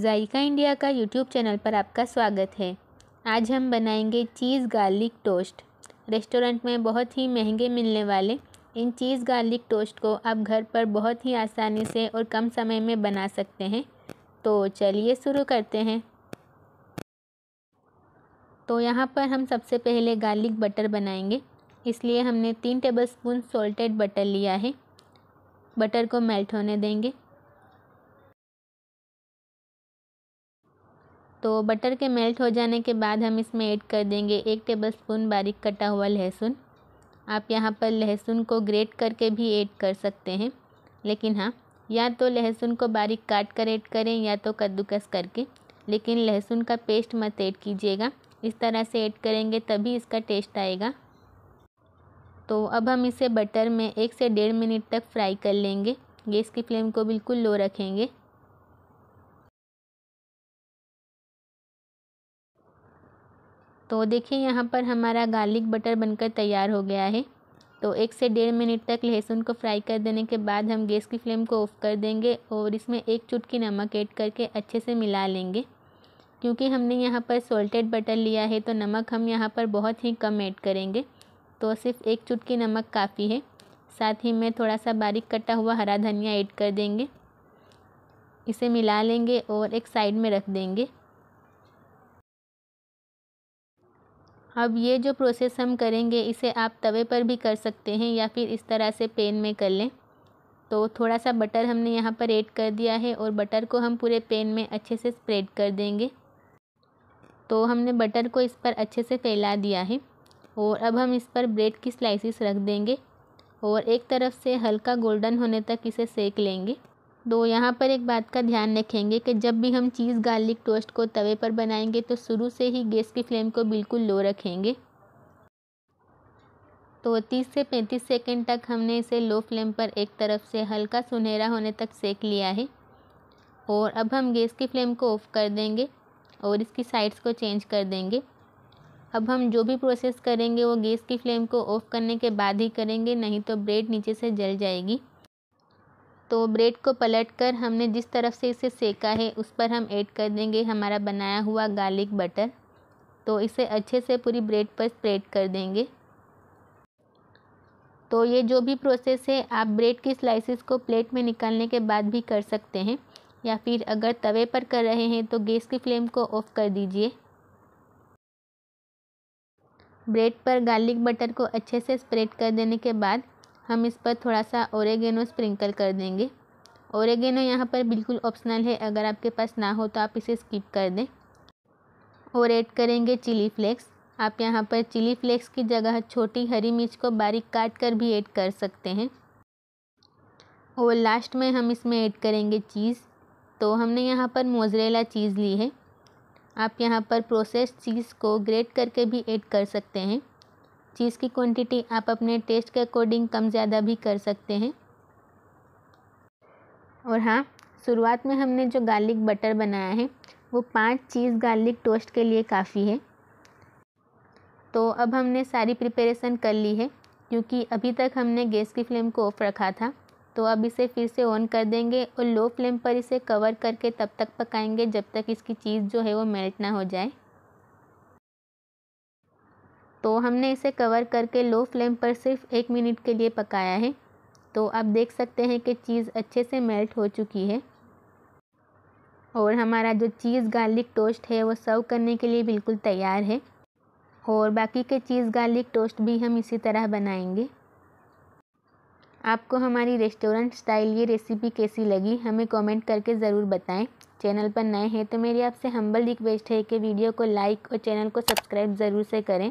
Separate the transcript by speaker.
Speaker 1: जायका India का YouTube channel पर आपका स्वागत है आज हम बनाएंगे चीज़ गार्लिक टोस्ट रेस्टोरेंट में बहुत ही महंगे मिलने वाले इन चीज़ गार्लिक टोस्ट को आप घर पर बहुत ही आसानी से और कम समय में बना सकते हैं तो चलिए शुरू करते हैं तो यहाँ पर हम सबसे पहले गार्लिक बटर बनाएंगे इसलिए हमने तीन स्पून सोल्टेड बटर लिया है बटर को मेल्ट होने देंगे तो बटर के मेल्ट हो जाने के बाद हम इसमें ऐड कर देंगे एक टेबल स्पून बारीक कटा हुआ लहसुन आप यहाँ पर लहसुन को ग्रेट करके भी ऐड कर सकते हैं लेकिन हाँ या तो लहसुन को बारीक काट कर ऐड करें या तो कद्दूकस करके लेकिन लहसुन का पेस्ट मत ऐड कीजिएगा इस तरह से ऐड करेंगे तभी इसका टेस्ट आएगा तो अब हम इसे बटर में एक से डेढ़ मिनट तक फ्राई कर लेंगे गैस की फ्लेम को बिल्कुल लो रखेंगे तो देखिए यहाँ पर हमारा गार्लिक बटर बनकर तैयार हो गया है तो एक से डेढ़ मिनट तक लहसुन को फ्राई कर देने के बाद हम गैस की फ्लेम को ऑफ़ कर देंगे और इसमें एक चुटकी नमक ऐड करके अच्छे से मिला लेंगे क्योंकि हमने यहाँ पर सोल्टेड बटर लिया है तो नमक हम यहाँ पर बहुत ही कम ऐड करेंगे तो सिर्फ एक चुटकी नमक काफ़ी है साथ ही में थोड़ा सा बारीक कटा हुआ हरा धनिया ऐड कर देंगे इसे मिला लेंगे और एक साइड में रख देंगे अब ये जो प्रोसेस हम करेंगे इसे आप तवे पर भी कर सकते हैं या फिर इस तरह से पेन में कर लें तो थोड़ा सा बटर हमने यहाँ पर ऐड कर दिया है और बटर को हम पूरे पेन में अच्छे से स्प्रेड कर देंगे तो हमने बटर को इस पर अच्छे से फैला दिया है और अब हम इस पर ब्रेड की स्लाइसिस रख देंगे और एक तरफ से हल्का गोल्डन होने तक इसे सेक लेंगे दो यहाँ पर एक बात का ध्यान रखेंगे कि जब भी हम चीज़ गार्लिक टोस्ट को तवे पर बनाएंगे तो शुरू से ही गैस की फ्लेम को बिल्कुल लो रखेंगे तो 30 से 35 सेकंड तक हमने इसे लो फ्लेम पर एक तरफ से हल्का सुनहरा होने तक सेक लिया है और अब हम गैस की फ्लेम को ऑफ़ कर देंगे और इसकी साइड्स को चेंज कर देंगे अब हम जो भी प्रोसेस करेंगे वो गैस की फ्लेम को ऑफ़ करने के बाद ही करेंगे नहीं तो ब्रेड नीचे से जल जाएगी तो ब्रेड को पलट कर हमने जिस तरफ से इसे सेका है उस पर हम ऐड कर देंगे हमारा बनाया हुआ गार्लिक बटर तो इसे अच्छे से पूरी ब्रेड पर स्प्रेड कर देंगे तो ये जो भी प्रोसेस है आप ब्रेड की स्लाइसिस को प्लेट में निकालने के बाद भी कर सकते हैं या फिर अगर तवे पर कर रहे हैं तो गैस की फ्लेम को ऑफ़ कर दीजिए ब्रेड पर गार्लिक बटर को अच्छे से स्प्रेड कर देने के बाद हम इस पर थोड़ा सा ओरेगेनो स्प्रिंकल कर देंगे ओरेगेनो यहाँ पर बिल्कुल ऑप्शनल है अगर आपके पास ना हो तो आप इसे स्किप कर दें और ऐड करेंगे चिली फ्लेक्स आप यहाँ पर चिली फ्लेक्स की जगह छोटी हरी मिर्च को बारीक काट कर भी ऐड कर सकते हैं और लास्ट में हम इसमें ऐड करेंगे चीज़ तो हमने यहाँ पर मोजरेला चीज़ ली है आप यहाँ पर प्रोसेस्ड चीज़ को ग्रेट करके भी ऐड कर सकते हैं चीज़ की क्वांटिटी आप अपने टेस्ट के अकॉर्डिंग कम ज़्यादा भी कर सकते हैं और हाँ शुरुआत में हमने जो गार्लिक बटर बनाया है वो पांच चीज़ गार्लिक टोस्ट के लिए काफ़ी है तो अब हमने सारी प्रिपरेशन कर ली है क्योंकि अभी तक हमने गैस की फ्लेम को ऑफ रखा था तो अब इसे फिर से ऑन कर देंगे और लो फ्लेम पर इसे कवर करके तब तक पकाएंगे जब तक इसकी चीज़ जो है वो मेल्ट ना हो जाए तो हमने इसे कवर करके लो फ्लेम पर सिर्फ एक मिनट के लिए पकाया है तो आप देख सकते हैं कि चीज़ अच्छे से मेल्ट हो चुकी है और हमारा जो चीज़ गार्लिक टोस्ट है वो सर्व करने के लिए बिल्कुल तैयार है और बाकी के चीज़ गार्लिक टोस्ट भी हम इसी तरह बनाएंगे आपको हमारी रेस्टोरेंट स्टाइल ये रेसिपी कैसी लगी हमें कमेंट करके ज़रूर बताएं चैनल पर नए हैं तो मेरी आपसे हम्बल रिक्वेस्ट है कि वीडियो को लाइक और चैनल को सब्सक्राइब ज़रूर से करें